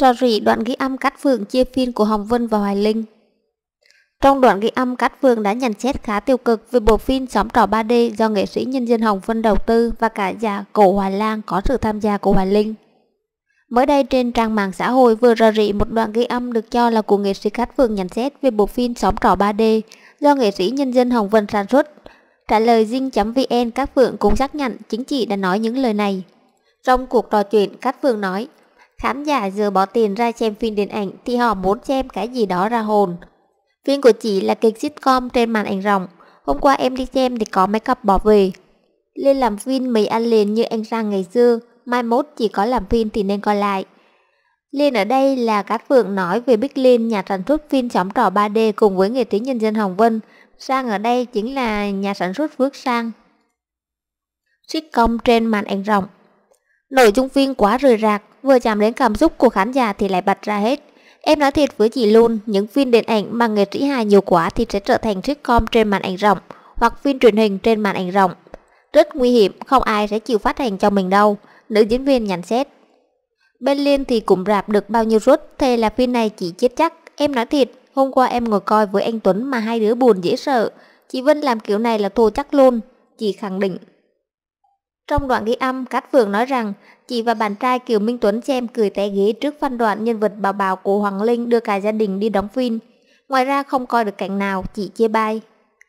Rò rỉ đoạn ghi âm cắt phường chia phim của Hồng Vân và Hoài Linh. Trong đoạn ghi âm Cát Vương đã nhận xét khá tiêu cực về bộ phim Xóm trò 3D do nghệ sĩ nhân dân Hồng Vân đầu tư và cả già cổ Hoài Lan có sự tham gia của Hoài Linh. Mới đây trên trang mạng xã hội vừa rò rỉ một đoạn ghi âm được cho là của nghệ sĩ Cát Vương nhận xét về bộ phim Xóm trò 3D do nghệ sĩ nhân dân Hồng Vân sản xuất. Trả lời dinh.vn Cát Vương cũng xác nhận chính chị đã nói những lời này. Trong cuộc trò chuyện, Cát Phương nói Khán giả vừa bỏ tiền ra xem phim điện ảnh thì họ muốn xem cái gì đó ra hồn. Phim của chị là kịch sitcom trên màn ảnh rộng. Hôm qua em đi xem thì có mấy cặp bỏ về. Lên làm phim mấy anh liền như anh sang ngày xưa, mai mốt chỉ có làm phim thì nên coi lại. Liên ở đây là Cát Phượng nói về Big Lin nhà sản xuất phim xóm trò 3D cùng với nghệ sĩ nhân dân Hồng Vân. Sang ở đây chính là nhà sản xuất Phước Sang. Sitcom trên màn ảnh rộng Nội dung phim quá rời rạc, vừa chạm đến cảm xúc của khán giả thì lại bật ra hết. Em nói thiệt với chị luôn, những phim điện ảnh mà nghệ sĩ hài nhiều quá thì sẽ trở thành sitcom trên màn ảnh rộng hoặc phim truyền hình trên màn ảnh rộng. Rất nguy hiểm, không ai sẽ chịu phát hành cho mình đâu, nữ diễn viên nhận xét. Bên Liên thì cũng rạp được bao nhiêu rút, thề là phim này chỉ chết chắc. Em nói thiệt, hôm qua em ngồi coi với anh Tuấn mà hai đứa buồn dễ sợ. Chị Vân làm kiểu này là thua chắc luôn, chị khẳng định. Trong đoạn ghi âm, Cát Phượng nói rằng chị và bạn trai Kiều Minh Tuấn xem cười té ghế trước phân đoạn nhân vật bảo bảo của Hoàng Linh đưa cả gia đình đi đóng phim. Ngoài ra không coi được cảnh nào, chị chia bay.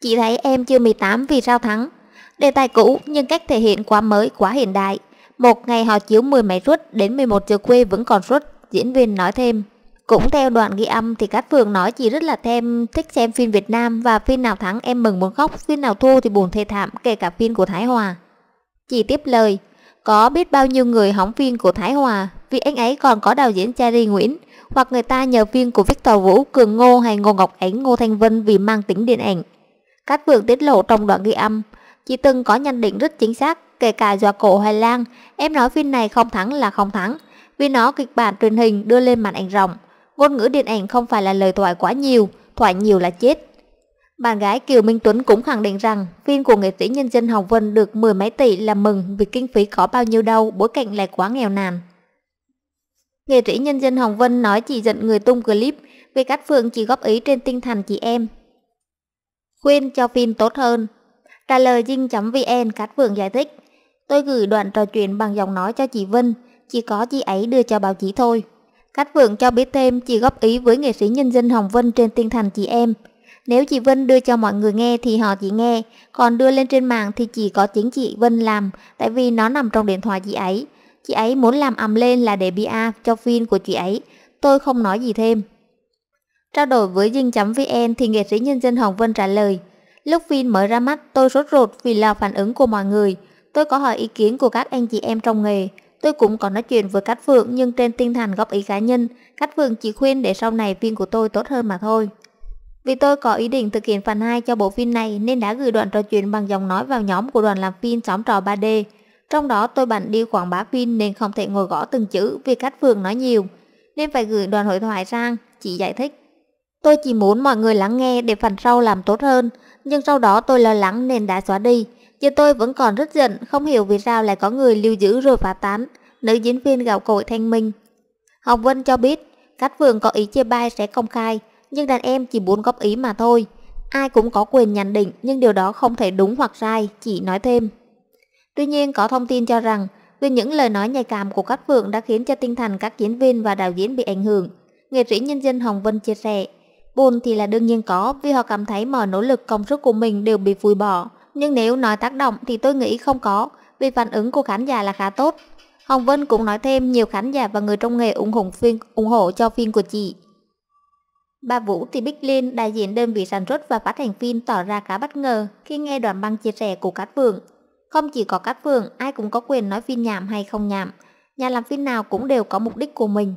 Chị thấy em chưa 18 vì sao thắng. Đề tài cũ nhưng cách thể hiện quá mới, quá hiện đại. Một ngày họ chiếu 10 máy suất, đến 11 giờ quê vẫn còn suất, diễn viên nói thêm. Cũng theo đoạn ghi âm thì Cát Phượng nói chị rất là thêm thích xem phim Việt Nam và phim nào thắng em mừng muốn khóc, phim nào thua thì buồn thê thảm, kể cả phim của Thái Hòa. Chị tiếp lời, có biết bao nhiêu người hỏng viên của Thái Hòa vì anh ấy còn có đạo diễn Cherry Nguyễn hoặc người ta nhờ viên của Victor Vũ, Cường Ngô hay Ngô Ngọc Ánh, Ngô Thanh Vân vì mang tính điện ảnh. Cát Vượng tiết lộ trong đoạn ghi âm, chị từng có nhận định rất chính xác, kể cả dọa cổ Hoài Lan, em nói phim này không thắng là không thắng, vì nó kịch bản truyền hình đưa lên màn ảnh rộng. Ngôn ngữ điện ảnh không phải là lời thoại quá nhiều, thoại nhiều là chết. Bạn gái Kiều Minh Tuấn cũng khẳng định rằng phim của nghệ sĩ nhân dân Hồng Vân được mười mấy tỷ là mừng vì kinh phí có bao nhiêu đâu, bối cảnh lại quá nghèo nàn. Nghệ sĩ nhân dân Hồng Vân nói chỉ giận người tung clip, vì Cát Phượng chỉ góp ý trên tinh thần chị em. Khuyên cho phim tốt hơn. Trả lời dinh.vn Cát Phượng giải thích, tôi gửi đoạn trò chuyện bằng giọng nói cho chị Vân, chỉ có chị ấy đưa cho báo chí thôi. Cát Phượng cho biết thêm chị góp ý với nghệ sĩ nhân dân Hồng Vân trên tinh thần chị em. Nếu chị Vân đưa cho mọi người nghe thì họ chỉ nghe, còn đưa lên trên mạng thì chỉ có chính chị Vân làm, tại vì nó nằm trong điện thoại chị ấy. Chị ấy muốn làm ầm lên là để BA cho phim của chị ấy. Tôi không nói gì thêm. Trao đổi với Dinh.vn thì nghệ sĩ nhân dân Hồng Vân trả lời. Lúc phim mở ra mắt tôi sốt ruột vì là phản ứng của mọi người. Tôi có hỏi ý kiến của các anh chị em trong nghề. Tôi cũng có nói chuyện với Cát Phượng nhưng trên tinh thần góp ý cá nhân, Cát Phượng chỉ khuyên để sau này phim của tôi tốt hơn mà thôi. Vì tôi có ý định thực hiện phần 2 cho bộ phim này nên đã gửi đoạn trò chuyện bằng giọng nói vào nhóm của đoàn làm phim xóm trò 3D. Trong đó tôi bận đi quảng bá phim nên không thể ngồi gõ từng chữ vì các phường nói nhiều, nên phải gửi đoàn hội thoại sang, chị giải thích. Tôi chỉ muốn mọi người lắng nghe để phần sau làm tốt hơn, nhưng sau đó tôi lo lắng nên đã xóa đi. Giờ tôi vẫn còn rất giận, không hiểu vì sao lại có người lưu giữ rồi phá tán. Nữ diễn viên gạo cội thanh minh. Học Vân cho biết, các phường có ý chia bai sẽ công khai, nhưng đàn em chỉ muốn góp ý mà thôi. Ai cũng có quyền nhận định nhưng điều đó không thể đúng hoặc sai, chỉ nói thêm. Tuy nhiên có thông tin cho rằng vì những lời nói nhạy cảm của các phượng đã khiến cho tinh thần các diễn viên và đạo diễn bị ảnh hưởng. Nghệ sĩ nhân dân Hồng Vân chia sẻ, buồn thì là đương nhiên có vì họ cảm thấy mọi nỗ lực công sức của mình đều bị vùi bỏ. Nhưng nếu nói tác động thì tôi nghĩ không có vì phản ứng của khán giả là khá tốt. Hồng Vân cũng nói thêm nhiều khán giả và người trong nghề ủng hộ, phiên, ủng hộ cho phim của chị. Bà Vũ thì Bích Liên, đại diện đơn vị sản xuất và phát hành phim tỏ ra khá bất ngờ khi nghe đoạn băng chia sẻ của Cát Vượng. Không chỉ có Cát Vượng, ai cũng có quyền nói phim nhảm hay không nhảm. Nhà làm phim nào cũng đều có mục đích của mình,